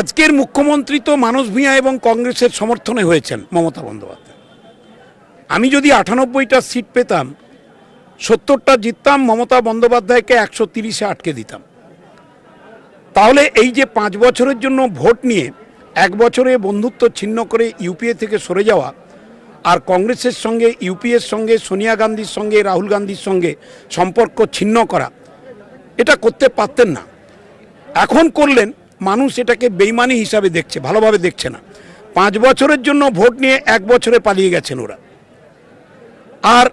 আজকের মুখ্যমন্ত্রী তো মানস ভূঁয়া এবং কংগ্রেসের সমর্থনে হয়েছেন মমতা বন্দ্যোপাধ্যায় আমি যদি আটানব্বইটা সিট পেতাম সত্তরটা জিততাম মমতা বন্দ্যোপাধ্যায়কে একশো তিরিশে আটকে দিতাম তাহলে এই যে পাঁচ বছরের জন্য ভোট নিয়ে এক বছরে বন্ধুত্ব ছিন্ন করে ইউপিএ থেকে সরে যাওয়া আর কংগ্রেসের সঙ্গে ইউপিএর সঙ্গে সোনিয়া গান্ধীর সঙ্গে রাহুল গান্ধীর সঙ্গে সম্পর্ক ছিন্ন করা এটা করতে পারতেন না এখন করলেন মানুষ এটাকে বেইমানি হিসাবে দেখছে ভালোভাবে দেখছে না পাঁচ বছরের জন্য ভোট নিয়ে এক বছরে পালিয়ে গেছেন ওরা আর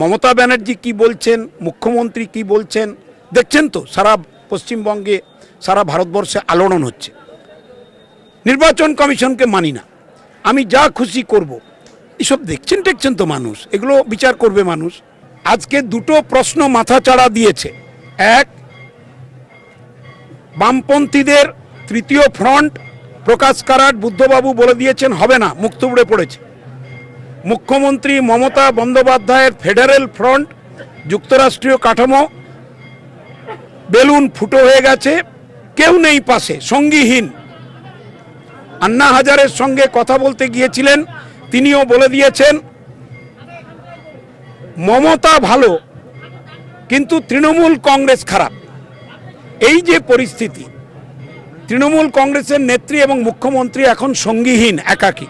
মমতা ব্যানার্জি কি বলছেন মুখ্যমন্ত্রী কি বলছেন দেখছেন তো সারা পশ্চিমবঙ্গে সারা ভারতবর্ষে আলোড়ন হচ্ছে নির্বাচন কমিশনকে মানি না আমি যা খুশি করব এসব দেখছেন দেখছেন তো মানুষ এগুলো বিচার করবে মানুষ আজকে দুটো প্রশ্ন মাথা চাড়া দিয়েছে এক বামপন্থীদের তৃতীয় ফ্রন্ট প্রকাশ করার বুদ্ধবাবু বলে দিয়েছেন হবে না মুখ পড়েছে মুখ্যমন্ত্রী মমতা বন্দ্যোপাধ্যায়ের ফেডারেল ফ্রন্ট যুক্তরাষ্ট্রীয় কাঠামো বেলুন ফুটো হয়ে গেছে কেউ নেই পাশে সঙ্গীহীন আন্না হাজারের সঙ্গে কথা বলতে গিয়েছিলেন তিনিও বলে দিয়েছেন মমতা ভালো কিন্তু তৃণমূল কংগ্রেস খারাপ এই যে পরিস্থিতি তৃণমূল কংগ্রেসের নেত্রী এবং মুখ্যমন্ত্রী এখন সঙ্গীহীন একাকী